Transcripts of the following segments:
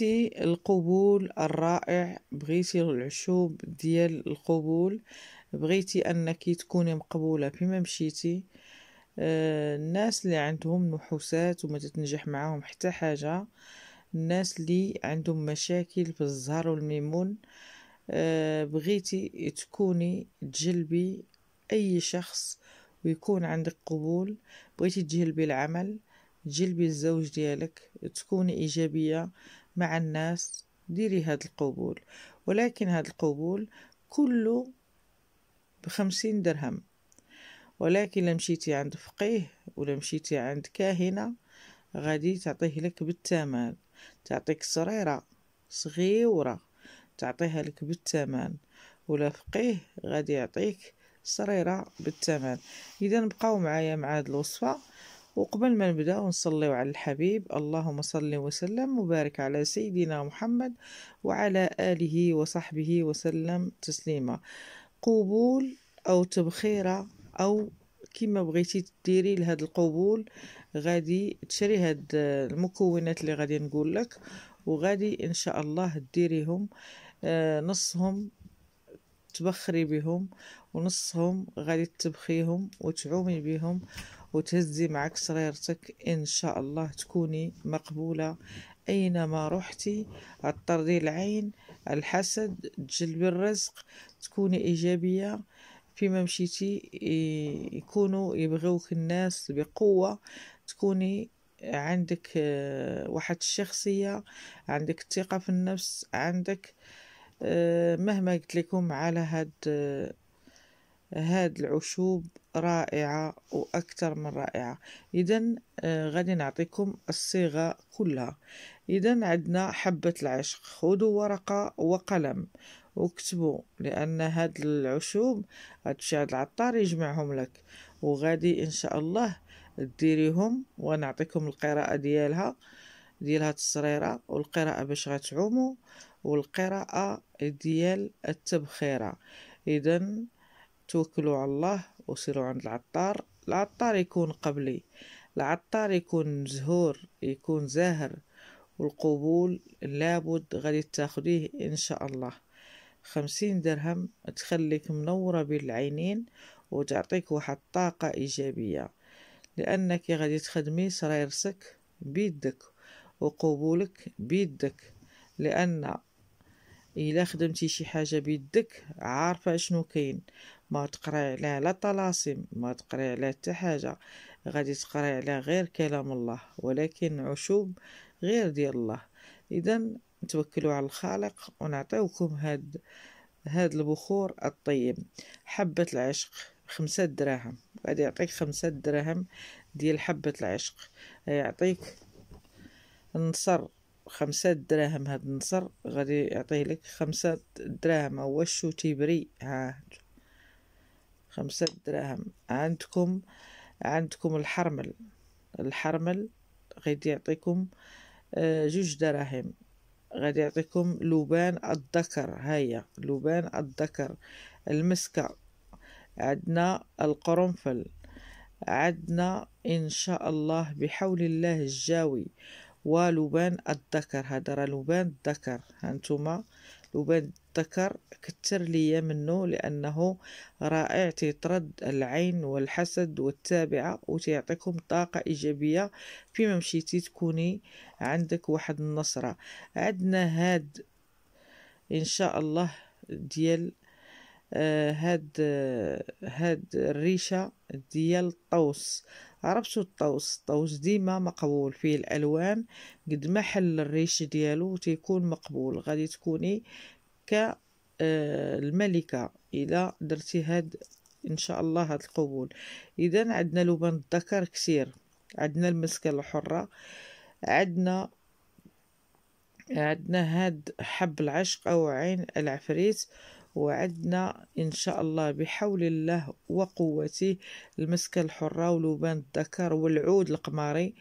بغيتي القبول الرائع بغيتي العشوب ديال القبول بغيتي انك تكوني مقبوله فيما مشيتي آه، الناس اللي عندهم نحوسات وما تتنجح معاهم حتى حاجه الناس اللي عندهم مشاكل في الزهر والميمون آه، بغيتي تكوني تجلبي اي شخص ويكون عندك قبول بغيتي تجلبي العمل تجلبي الزوج ديالك تكوني ايجابيه مع الناس ديري هذا القبول ولكن هذا القبول كله بخمسين درهم ولكن لمشيتي عند فقيه ولمشيتي عند كاهنة غادي تعطيه لك بالثمن تعطيك صريرة صغيرة تعطيها لك بالثمن ولا فقيه غادي يعطيك صريرة بالثمن إذا بقاو معايا مع هاد الوصفة وقبل ما نبدأ نصلي على الحبيب اللهم صل وسلم وبارك على سيدنا محمد وعلى آله وصحبه وسلم تسليما قبول أو تبخيرة أو كيما بغيتي ديري لهاد القبول غادي تشري هاد المكونات اللي غادي نقول لك وغادي ان شاء الله ديريهم آه، نصهم تبخري بهم ونصهم غادي تبخيهم وتعومي بهم وتهزي معك سريرتك إن شاء الله تكوني مقبولة أينما رحتي اطردي العين الحسد تجلبي الرزق تكوني إيجابية فيما مشيتي يكونوا يبغوك الناس بقوة تكوني عندك آه، واحد الشخصية عندك الثقة في النفس عندك آه، مهما قلت لكم على هاد آه، هاد العشوب رائعة وأكثر من رائعة إذا آه، غادي نعطيكم الصيغة كلها إذا عندنا حبة العشق خذوا ورقة وقلم وكتبوا لأن هاد العشوب غتمشي هاد العطار يجمعهم لك وغادي إن شاء الله ديريهم ونعطيكم القراءة ديالها ديال هاد السريرة والقراءة باش غتعوموا والقراءة ديال التبخيرة إذا توكلوا على الله وسيروا عند العطار العطار يكون قبلي العطار يكون مزهور يكون زاهر والقبول لابد غادي تاخديه ان شاء الله خمسين درهم تخليك منورة بالعينين وتعطيك واحد الطاقة إيجابية لأنك غادي تخدمي سرايرسك بيدك وقبولك بيدك لأن إلا خدمتي شي حاجة بيدك عارفة شنو كاين ما تقرا عليه لا طلاسم ما تقرا عليه حتى حاجه غادي تقرا عليه غير كلام الله ولكن عشوب غير ديال الله اذا توكلوا على الخالق ونعطيوكم هاد هاد البخور الطيب حبة العشق خمسة دراهم غادي يعطيك خمسة دراهم ديال حبة العشق يعطيك النصر خمسة دراهم هاد النصر غادي يعطيه لك خمسة دراهم هو بري ها خمسة دراهم عندكم عندكم الحرمل الحرمل غادي يعطيكم آه، جوج دراهم غادي يعطيكم لبان الذكر هيا لبان الذكر المسكة عندنا القرنفل عندنا ان شاء الله بحول الله الجاوي ولبان الذكر هذا راه لبان الذكر هانتوما لبان ذكر كتر لي منه لأنه رائع تيطرد العين والحسد والتابعة وتيعطيكم طاقة إيجابية فيما مشيتي تكوني عندك واحد النصرة عندنا هاد إن شاء الله ديال آه هاد آه هاد الريشه ديال الطوس عرفتوا الطوس الطوس ديما مقبول فيه الالوان قد ما حل الريش ديالو تيكون مقبول غادي تكوني آه، الملكة إلا درتي هاد إن شاء الله هاد القبول إذا عندنا لبان الذكر كثير عندنا المسكة الحرة عندنا عندنا هاد حب العشق أو عين العفريت وعدنا إن شاء الله بحول الله وقوته المسكة الحرة ولبان الذكر والعود القماري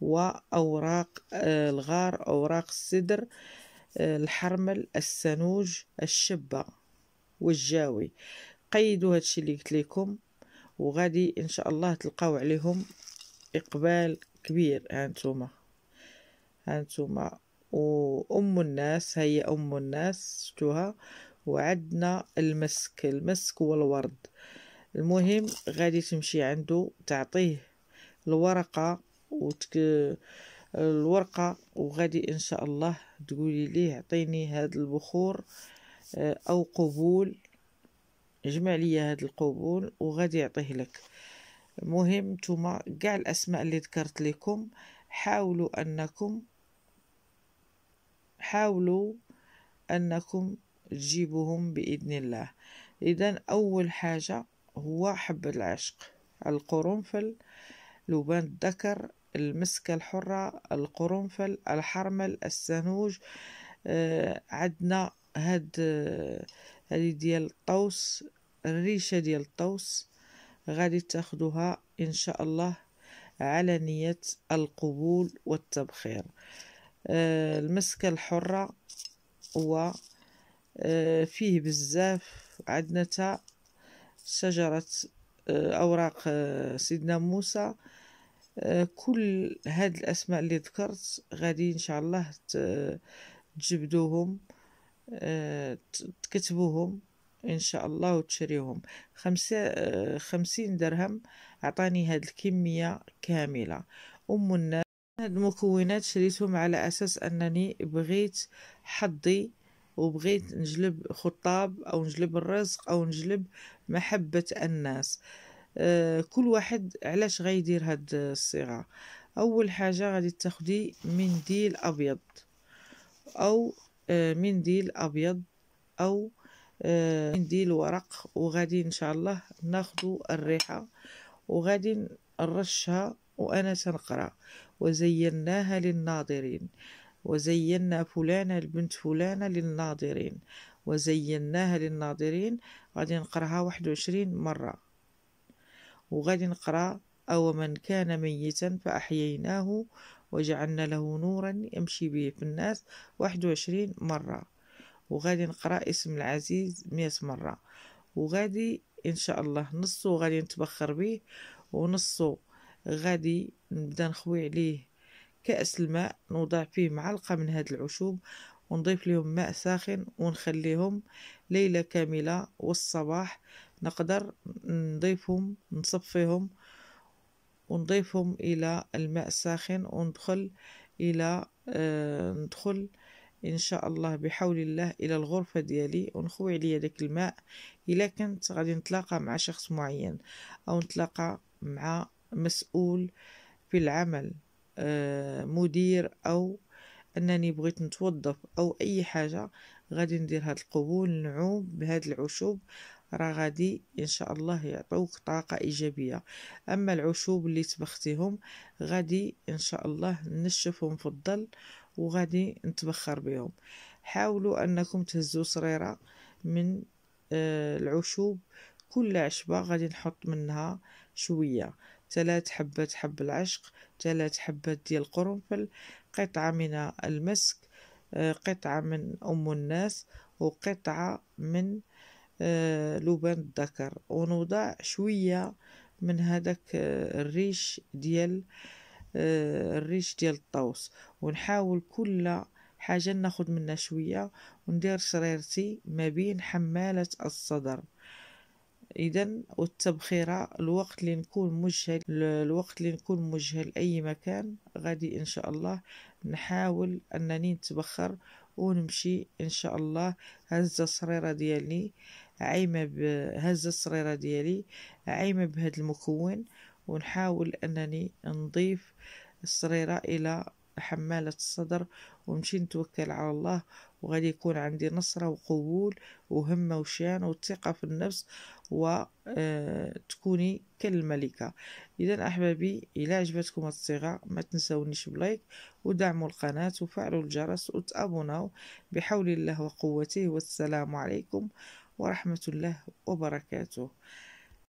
وأوراق آه، الغار أوراق السدر الحرمل السنوج الشبة والجاوي قيدوا هادشي اللي قلت لكم وغادي ان شاء الله تلقاو عليهم اقبال كبير هانتوما هانتوما وام الناس هي ام الناس شتوها وعندنا المسك المسك والورد المهم غادي تمشي عنده تعطيه الورقه وتك... الورقة وغادي إن شاء الله تقولي ليه عطيني هاد البخور آه، أو قبول جمع لي هاد القبول وغادي يعطيه لك المهم توما كاع الأسماء اللي ذكرت لكم حاولوا أنكم حاولوا أنكم تجيبوهم بإذن الله إذا أول حاجة هو حب العشق القرنفل لبان الذكر المسكة الحرة القرنفل الحرمل السنوج آه عدنا هاد آه، هادي ديال الطوس الريشة ديال الطوس غادي تاخدوها إن شاء الله على نية القبول والتبخير آه المسكة الحرة هو آه، فيه بزاف عدنا تا شجرة آه، أوراق سيدنا موسى آه، كل هاد الاسماء اللي ذكرت غادي ان شاء الله تجبدوهم آه، تكتبوهم ان شاء الله وتشريهم خمسة آه، خمسين درهم عطاني هاد الكمية كاملة ام الناس هاد المكونات شريتهم على اساس انني بغيت حظي وبغيت نجلب خطاب او نجلب الرزق او نجلب محبة الناس آه، كل واحد علاش غيدير هاد الصيغه اول حاجه غادي تاخدي منديل ابيض او آه، منديل ابيض او آه، منديل ورق وغادي ان شاء الله ناخدو الريحه وغادي نرشها وانا تنقرا وزيناها للناظرين وزينا فلانة البنت فلانة للناظرين وزيناها للناظرين غادي نقراها واحد وعشرين مرة وغادي نقرا أو من كان ميتا فأحييناه وجعلنا له نورا يمشي به في الناس واحد وعشرين مرة وغادي نقرا اسم العزيز مية مرة وغادي إن شاء الله نصو غادي نتبخر به ونصو غادي نبدا نخوي عليه كأس الماء نوضع فيه معلقة من هاد العشوب ونضيف لهم ماء ساخن ونخليهم ليلة كاملة والصباح نقدر نضيفهم نصفيهم ونضيفهم إلى الماء الساخن وندخل إلى آه ندخل إن شاء الله بحول الله إلى الغرفة ديالي ونخوي عليا داك الماء إلا كنت غادي نتلاقى مع شخص معين أو نتلاقى مع مسؤول في العمل آه مدير أو انني بغيت نتوظف او اي حاجه غادي ندير هاد القبول نعوم بهاد العشوب راه غادي ان شاء الله يعطوك طاقه ايجابيه اما العشوب اللي تبختيهم غادي ان شاء الله نشفهم في الظل وغادي نتبخر بهم حاولوا انكم تهزوا صريره من آه، العشوب كل عشبه غادي نحط منها شويه ثلاث حبات حب العشق ثلاث حبات ديال القرنفل قطعه من المسك آه، قطعه من ام الناس وقطعه من آه، لبان الذكر ونوضع شوية من هذاك آه، الريش ديال آه، الريش ديال الطوس ونحاول كل حاجة ناخد منها شوية وندير شريرتي ما بين حمالة الصدر اذا والتبخيره الوقت اللي نكون مجهل الوقت اللي نكون مجهل اي مكان غادي ان شاء الله نحاول انني نتبخر ونمشي ان شاء الله هزه الصريره ديالي عايمه بهزه الصريره ديالي عايمه بهذا المكون ونحاول انني نضيف الصريره الى حمالة الصدر ونمشي نتوكل على الله وغادي يكون عندي نصرة وقبول وهمة وشان وثقة في النفس وتكوني آه، كالملكة إذا أحبابي الى عجبتكم الصيغة ما تنسونيش بلايك ودعموا القناة وفعلوا الجرس وتابوناو بحول الله وقوته والسلام عليكم ورحمة الله وبركاته